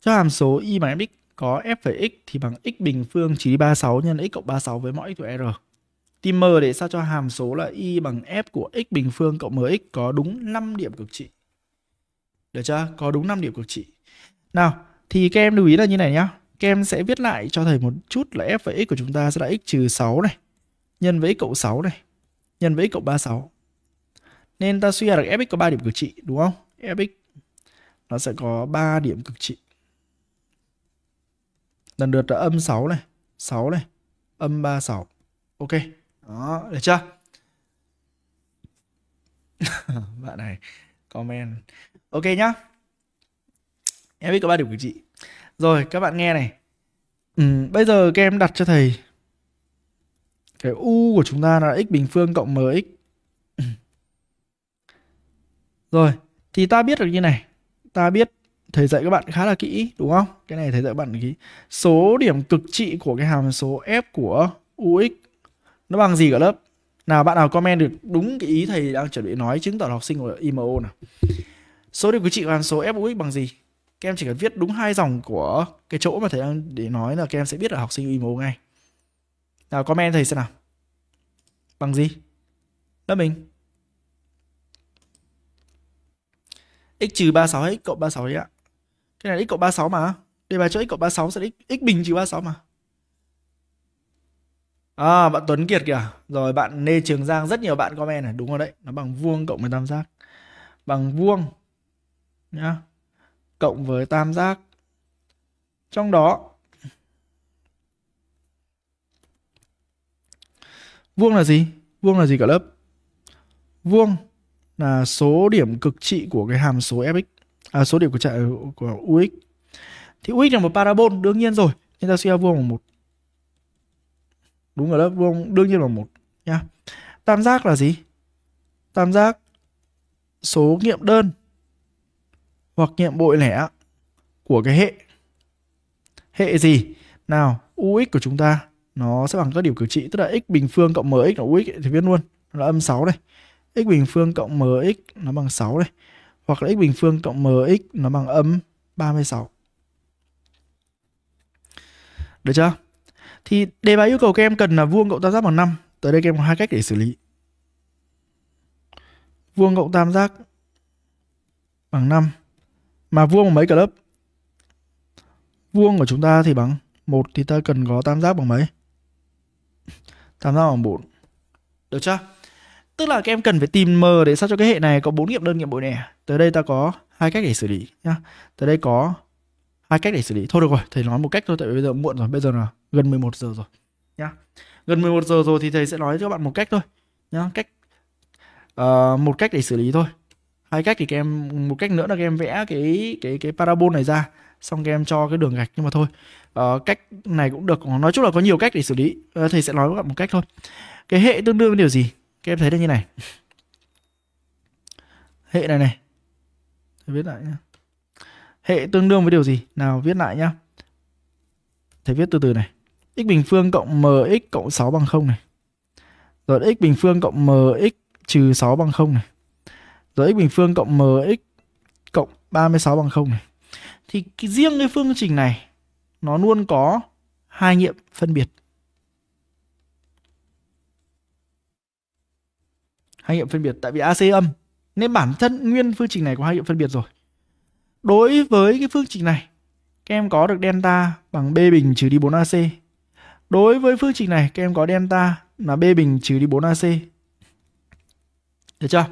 Cho hàm số y bằng fx có f phẩy x thì bằng x bình phương chỉ 36 nhân x cộng 36 với mọi x của r. Tìm m để sao cho hàm số là y bằng f của x bình phương cộng mx có đúng 5 điểm cực trị. Được chưa? Có đúng 5 điểm cực trị. Nào, thì các em lưu ý là như này nhá. Các em sẽ viết lại cho thầy một chút là f và x của chúng ta sẽ là x trừ 6 này. Nhân với x cộng 6 này. Nhân với x cộng 36. Nên ta suy ra được fx có 3 điểm cực trị đúng không? fx nó sẽ có 3 điểm cực trị lần lượt là âm 6 này 6 này âm 36 ok đó được chưa bạn này comment ok nhá em biết có ba điểm của chị rồi các bạn nghe này ừ, bây giờ các em đặt cho thầy cái u của chúng ta là x bình phương cộng mx rồi thì ta biết được như này ta biết thầy dạy các bạn khá là kỹ đúng không? Cái này thầy dạy các bạn kỹ. Số điểm cực trị của cái hàm số f của ux nó bằng gì cả lớp? Nào bạn nào comment được đúng cái ý thầy đang chuẩn bị nói chứng tỏ học sinh của IMO nào. Số điểm cực trị của hàm số f ux bằng gì? Các em chỉ cần viết đúng hai dòng của cái chỗ mà thầy đang để nói là các em sẽ biết là học sinh IMO ngay. Nào comment thầy xem nào. Bằng gì? Lớp mình. x trừ 36x cộng 36 ấy ạ. Cái này là x cộng 36 mà. Đề bài cho x cộng 36 sẽ là x, x bình trừ 36 mà. À, bạn Tuấn Kiệt kìa. Rồi bạn Lê Trường Giang rất nhiều bạn comment này, đúng rồi đấy, nó bằng vuông cộng với tam giác. Bằng vuông nhá. Cộng với tam giác. Trong đó vuông là gì? Vuông là gì cả lớp? Vuông là số điểm cực trị của cái hàm số fx à, số điểm của trại của UX thì UX là một parabol đương nhiên rồi nên ta sẽ vuông bằng một đúng rồi đó vuông đương nhiên bằng một nha tam giác là gì tam giác số nghiệm đơn hoặc nghiệm bội lẻ của cái hệ hệ gì nào ux của chúng ta nó sẽ bằng các điểm cử trị tức là x bình phương cộng mx là ux thì viết luôn là âm 6 đây x bình phương cộng mx nó bằng 6 đây hoặc là x bình phương cộng mx nó bằng âm 36. Được chưa? Thì đề bài yêu cầu các em cần là vuông cộng tam giác bằng 5. Tới đây các em có hai cách để xử lý. Vuông cộng tam giác bằng 5. Mà vuông bằng mấy cả lớp? Vuông của chúng ta thì bằng 1 thì ta cần có tam giác bằng mấy? Tam giác bằng 4. Được chưa? tức là các em cần phải tìm m để sao cho cái hệ này có bốn nghiệm đơn nghiệm bội nè tới đây ta có hai cách để xử lý nhá tới đây có hai cách để xử lý thôi được rồi thầy nói một cách thôi tại vì bây giờ muộn rồi bây giờ là gần 11 giờ rồi nhá gần 11 giờ rồi thì thầy sẽ nói cho các bạn một cách thôi nhá cách uh, một cách để xử lý thôi hai cách thì các em một cách nữa là các em vẽ cái cái cái parabol này ra xong các em cho cái đường gạch nhưng mà thôi uh, cách này cũng được nói chung là có nhiều cách để xử lý uh, thầy sẽ nói với các bạn một cách thôi cái hệ tương đương với điều gì các em thấy được như này hệ này này thầy viết lại nhá hệ tương đương với điều gì nào viết lại nhá thầy viết từ từ này x bình phương cộng mx cộng 6 bằng 0 này rồi x bình phương cộng mx trừ 6 bằng 0 này rồi x bình phương cộng mx cộng 36 bằng 0 này thì cái, riêng cái phương trình này nó luôn có hai nghiệm phân biệt hai nghiệm phân biệt tại vì AC âm nên bản thân nguyên phương trình này có hai nghiệm phân biệt rồi đối với cái phương trình này các em có được delta bằng b bình trừ đi 4ac đối với phương trình này các em có delta là b bình trừ đi 4ac được chưa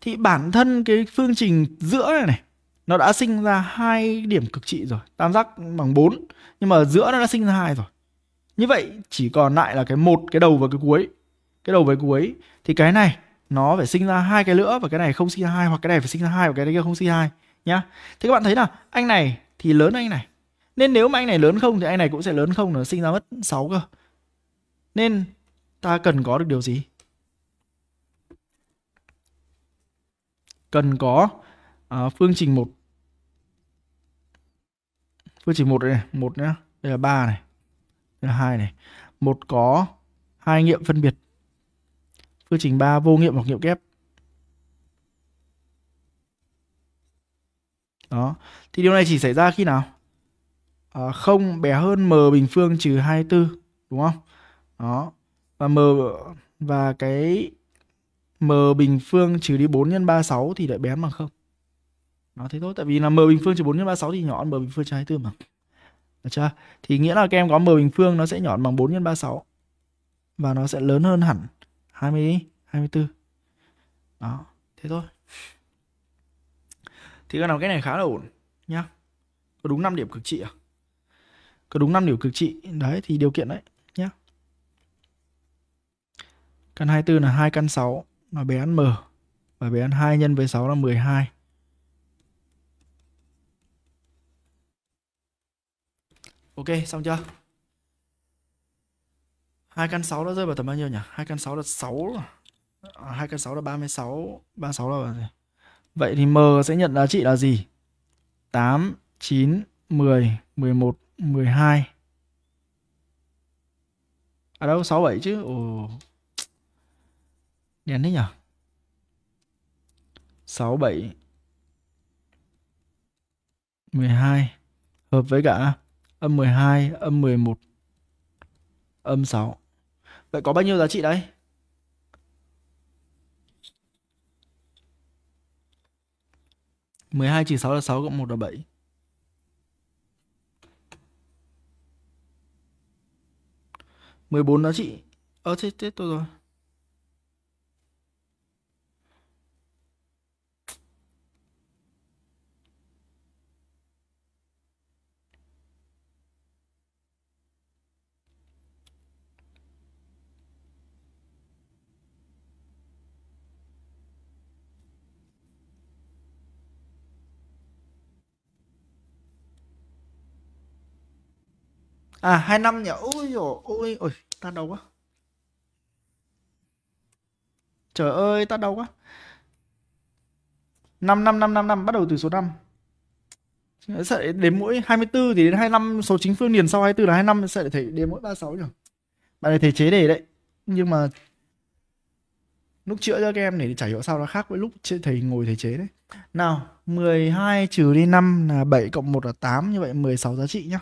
thì bản thân cái phương trình giữa này này nó đã sinh ra hai điểm cực trị rồi tam giác bằng 4 nhưng mà giữa nó đã sinh ra hai rồi như vậy chỉ còn lại là cái một cái đầu và cái cuối cái đầu với cuối thì cái này nó phải sinh ra hai cái nữa và cái này không sinh ra hai hoặc cái này phải sinh ra hai và cái này không sinh ra hai nhá thế các bạn thấy là anh này thì lớn anh này nên nếu mà anh này lớn không thì anh này cũng sẽ lớn không nó sinh ra mất 6 cơ nên ta cần có được điều gì cần có uh, phương trình một phương trình một đây này một nhá đây là ba này đây là hai này một có hai nghiệm phân biệt Phương trình 3 vô nghiệm hoặc nghiệm kép. Đó. Thì điều này chỉ xảy ra khi nào? À, 0 bé hơn m bình phương trừ 24, đúng không? Đó. Và m và cái m bình phương trừ đi 4 nhân 36 thì lại bé bằng 0. Nó thế thôi, tại vì là m bình phương trừ 4 nhân 36 thì nhỏ hơn m bình phương trừ 24 mà. Được chưa? Thì nghĩa là các em có m bình phương nó sẽ nhỏ bằng 4 nhân 36 và nó sẽ lớn hơn hẳn 20 đi 24 đó thế thôi thì các nào cái này khá là ổn nhá có đúng 5 điểm cực trị à có đúng 5 điểm cực trị đấy thì điều kiện đấy nhá căn 24 là hai căn 6 là bé ăn m và bé ăn 2 nhân với 6 là 12 Ok xong chưa hai căn 6 đã rơi vào tầm bao nhiêu nhỉ? hai căn 6 là 6 à, hai căn 6 là 36, 36 là gì? Vậy thì M sẽ nhận giá trị là gì? 8, 9, 10, 11, 12. À đâu 67 chứ. Ồ. Đen thế nhỉ? 67 12 hợp với cả âm 12, âm 11, âm 6. Vậy có bao nhiêu giá trị đấy? mười hai trừ sáu là sáu cộng một là bảy mười bốn giá trị. Ơ ờ, thế, thế tôi rồi. à năm nhỉ ôi dồi ôi ôi ta đau quá trời ơi ta đau quá 5 5 5 5 5 bắt đầu từ số 5 sẽ đến mỗi 24 thì đến 25 số chính phương liền sau 24 là 25 sẽ thấy đến mỗi 36 nhỉ bạn này thể chế để đấy nhưng mà lúc chữa cho các em để trải hiệu sao nó khác với lúc thầy ngồi thầy chế đấy nào 12 trừ đi 5 là 7 cộng 1 là 8 như vậy 16 giá trị nhá